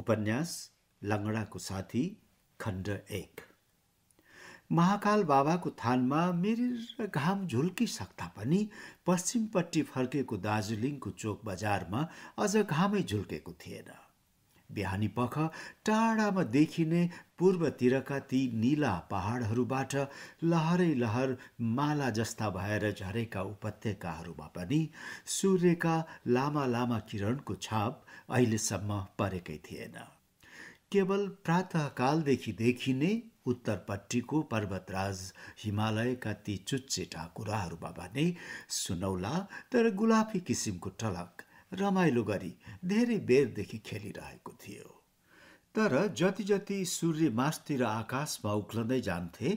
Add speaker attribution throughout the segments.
Speaker 1: उपन्यास लङ्गडाको साथी खण्ड एक महाकाल बाबाको थानमा मेरेर घाम झुल्किसक्दा पनि पश्चिमपट्टि फर्केको दार्जिलिङको चोक बजारमा अझ घामै झुल्केको थिएन बिहानी पख टाढामा देखिने पूर्वतिरका ती निला पहाडहरूबाट लहरै लहर माला जस्ता भएर झरेका उपत्यकाहरूमा पनि सूर्यका लामा लामा किरणको छाप अहिलेसम्म परेकै थिएन केवल प्रातःकालदेखि देखिने उत्तरपट्टिको पर्वतराज हिमालयका ती चुच्चे टाकुराहरूमा भने सुनौला तर गुलाफी किसिमको टलक रमाइलो गरी धेरै बेरदेखि खेलिरहेको थियो तर जति जति सूर्य मासतिर आकाशमा उक्लँदै जान्थे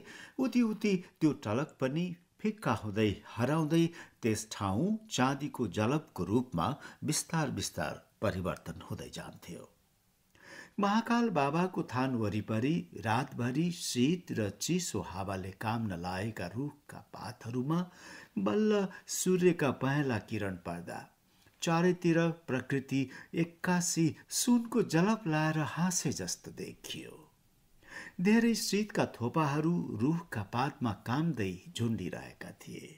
Speaker 1: उति उति त्यो टलक पनि फिक्का हुँदै हराउँदै त्यस ठाउँ चाँदीको जलपको रूपमा बिस्तार बिस्तार परिवर्तन हुँदै जान्थ्यो महाकाल बाबाको थान वरिपरि रातभरि शीत र चिसो हावाले काम नलाएका रुखका पातहरूमा बल्ल सूर्यका पहेँला किरण पर्दा चारैतिर प्रकृति एक्कासी सुनको जलप लाएर हाँसे जस्तो देखियो धेरै शीतका थोपाहरू रुखका पातमा कामदै झुन्डिरहेका थिए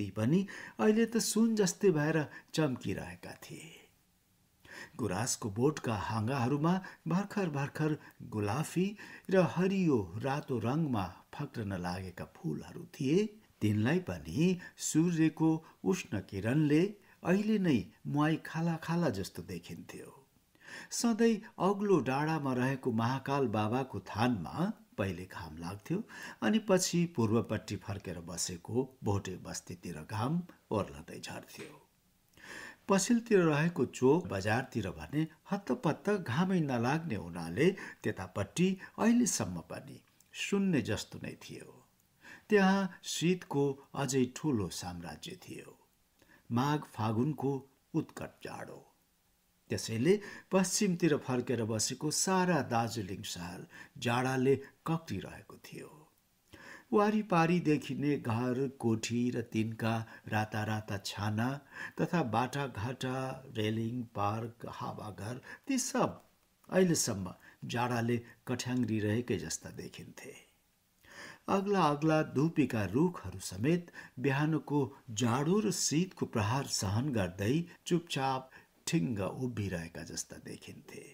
Speaker 1: ती पनि अहिले त सुन जस्तै भएर चम्किरहेका थिए गुराँसको बोटका हाँगाहरूमा भर्खर भर्खर गुलाफी र हरियो रातो रङमा फक्रन लागेका फुलहरू थिए तिनलाई पनि सूर्यको उष्ण किरणले अहिले नै मुहाई खाला खाला जस्तो देखिन्थ्यो सधैँ अग्लो डाँडामा रहेको महाकाल बाबाको थानमा पहिले घाम लाग्थ्यो अनि पछि पूर्वपट्टि फर्केर बसेको भोटे बस्तीतिर घाम ओर्लदै झर्थ्यो पछिल्लोतिर रहेको चोक बजारतिर भने हत्तपत्त घामै नलाग्ने हुनाले त्यतापट्टि अहिलेसम्म पनि शून्य जस्तो नै थियो त्यहाँ शीतको अझै ठुलो साम्राज्य थियो माघ फागुनको उत्कट जाडो त्यसैले पश्चिमतिर फर्केर बसेको सारा दार्जिलिङ सहर जाडाले कक्रिरहेको थियो वारिपारी देखिने घर कोठी र तिनका राताराता छाना तथा बाटाघाटा रेलिङ पार्क हावाघर ती सब अहिलेसम्म जाडाले कठ्याङ्ग्रिरहेकै जस्ता देखिन्थे अग्ला अग्ला धुपीका रुखहरू समेत बिहानको जाडो र शीतको प्रहार सहन गर्दै चुपचाप ठिङ्ग उभिरहेका जस्ता देखिन्थे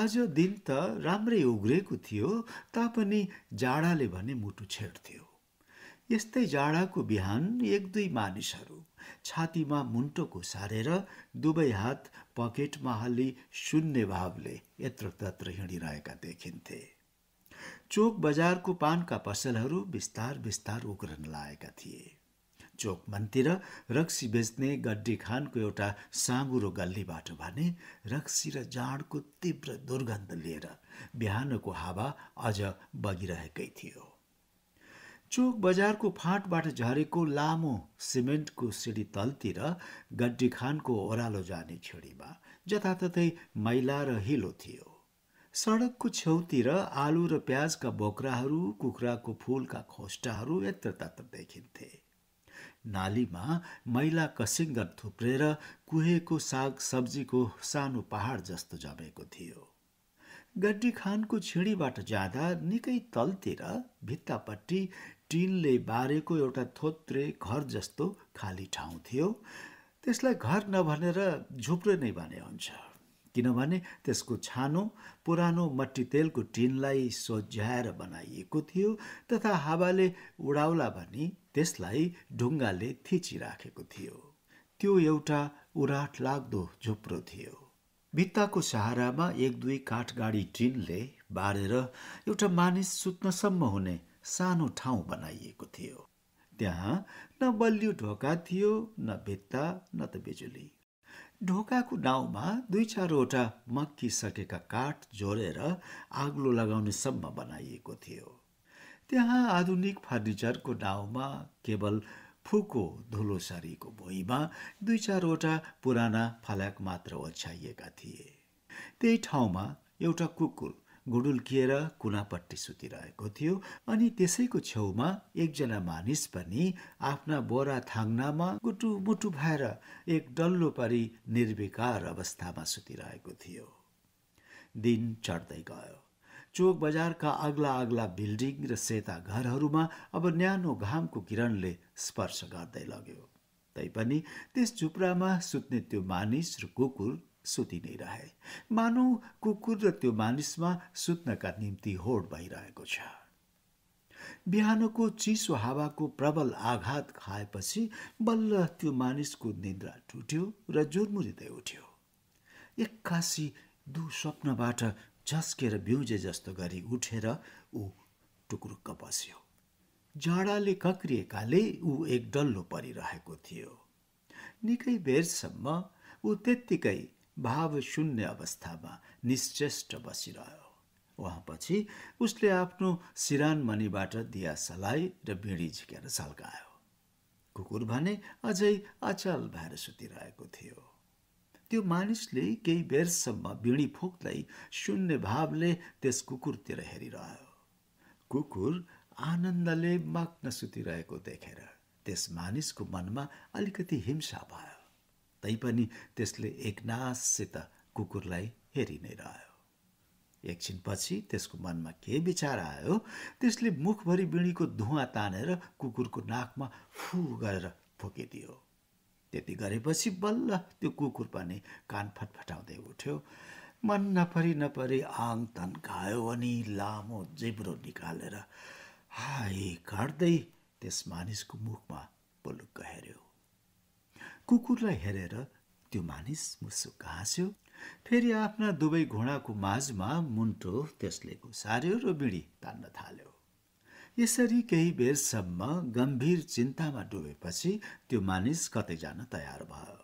Speaker 1: आज दिन त राम्रै उग्रेको थियो तापनि जाडाले भने मुटु छेड्थ्यो यस्तै जाडाको बिहान एक दुई मानिसहरू छातीमा मुन्टोको सारेर दुवै हात पकेटमा हाली शून्य भावले यत्र तत्र हिँडिरहेका देखिन्थे चोक बजारको पानका पसलहरू बिस्तार बिस्तार उग्रन लागेका थिए चोक मनतिर रक्सी बेच्ने गड्डी खानको एउटा साँगुरो गल्लीबाट भने रक्सी र जाँडको तीव्र दुर्गन्ध लिएर बिहानको हावा अझ बगिरहेकै थियो चोक बजारको फाँटबाट झरेको लामो सिमेन्टको सिडी तलतिर गड्डी खानको ओह्रालो जाने छेडीमा जताततै मैला र हिलो थियो सडकको छेउतिर आलु र प्याजका बोक्राहरू कुखुराको फुलका खोस्टाहरू यत्रतत्र देखिन्थे नालीमा मैला कसिङ्गर थुप्रेर कुहेको साग सब्जीको सानो पहाड जस्तो जमेको थियो गड्डी खानको छिँडीबाट जाँदा निकै तलतिर भित्तापट्टि टिनले बारेको एउटा थोत्रे घर जस्तो खाली ठाउँ थियो त्यसलाई घर नभनेर झुप्रे नै भने हुन्छ किनभने त्यसको छानो पुरानो मट्टी तेलको टिनलाई सोझ्याएर बनाइएको थियो तथा हावाले उडाउला भने त्यसलाई ढुङ्गाले थिचिराखेको थियो त्यो एउटा उराट लाग्दो झुप्रो थियो भित्ताको सहारामा एक दुई काठ गाडी टिनले बारेर एउटा मानिस सुत्नसम्म हुने सानो ठाउँ बनाइएको थियो त्यहाँ न बलियो ढोका थियो न भित्ता न त बिजुली ढोकाको नाउँमा दुई चारवटा सकेका काठ जोडेर आग्लो लगाउने सम्म बनाइएको थियो त्यहाँ आधुनिक फर्निचरको नाउँमा केवल फुको धुलो सरीको भुइँमा दुई चारवटा पुराना फलाक मात्र ओछ्याइएका थिए त्यही ठाउँमा एउटा कुकुर गुडुल्किएर कुनापट्टि सुतिरहेको थियो अनि त्यसैको छेउमा एकजना मानिस पनि आफ्ना बोरा थाङ्नामा मुटु भएर एक डल्लो परि निर्विकार अवस्थामा सुतिरहेको थियो दिन चढ्दै गयो चोक बजारका अग्ला अग्ला बिल्डिङ र सेता घरहरूमा अब न्यानो घामको किरणले स्पर्श गर्दै लग्यो तैपनि त्यस झुप्रामा सुत्ने त्यो मानिस र कुकुर नै रहे मानौ कुकुर र त्यो मानिसमा सुत्नका निम्ति होड भइरहेको छ बिहानको चिसो हावाको प्रबल आघात खाएपछि बल्ल त्यो मानिसको निन्द्रा टुट्यो र जुर्मुरिँदै उठ्यो एक्कासी दुस्वप्नबाट झस्केर बिउजे जस्तो गरी उठेर ऊ टुक्रुक्क बस्यो जाडाले कक्रिएकाले ऊ एक डल्लो परिरहेको थियो निकै बेरसम्म ऊ त्यत्तिकै भाव शून्य अवस्थामा निश्चेष्ट बसिरह्यो उहाँपछि उसले आफ्नो सिरान मणिबाट दिया सलाई र बिँडी झिकेर सल्कायो कुकुर भने अझै अचल भएर सुतिरहेको थियो त्यो मानिसले केही बेरसम्म बिँडी फोक्दै शून्य भावले त्यस कुकुरतिर हेरिरह्यो कुकुर आनन्दले मग्न सुतिरहेको देखेर त्यस मानिसको मनमा अलिकति हिंसा भयो तैपनि त्यसले एकनाशसित कुकुरलाई हेरि नै रह्यो एकछिनपछि त्यसको मनमा के विचार आयो त्यसले मुखभरि बिँडीको धुवा तानेर कुकुरको नाकमा फु गरेर फुकिदियो त्यति गरेपछि बल्ल त्यो कुकुर पनि कान फटफटाउँदै उठ्यो मन नपरी नपरी आङ तन खायो अनि लामो जिब्रो निकालेर हाई काट्दै त्यस मानिसको मुखमा पुलुक्क हेऱ्यो कुकुरलाई हेरेर त्यो मानिस मुसुक हाँस्यो फेरि आफ्ना दुवै घोडाको माझमा मुन्टो त्यसले घुसार्यो र बिडी तान्न थाल्यो यसरी केही बेरसम्म गम्भीर चिन्तामा डुबेपछि त्यो मानिस कतै जान तयार भयो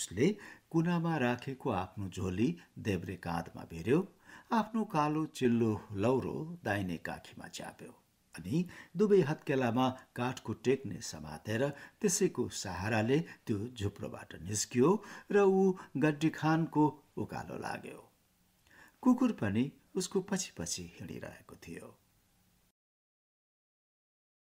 Speaker 1: उसले कुनामा राखेको आफ्नो झोली देब्रे काँधमा भिर्यो आफ्नो कालो चिल्लो लौरो दाहिने काखीमा च्याप्यो अनि दुवै हत्केलामा काठको टेक्ने समातेर त्यसैको सहाराले त्यो झुप्रोबाट निस्कियो र ऊ गड्डी खानको उकालो लाग्यो कुकुर पनि उसको पछि पछि हिँडिरहेको थियो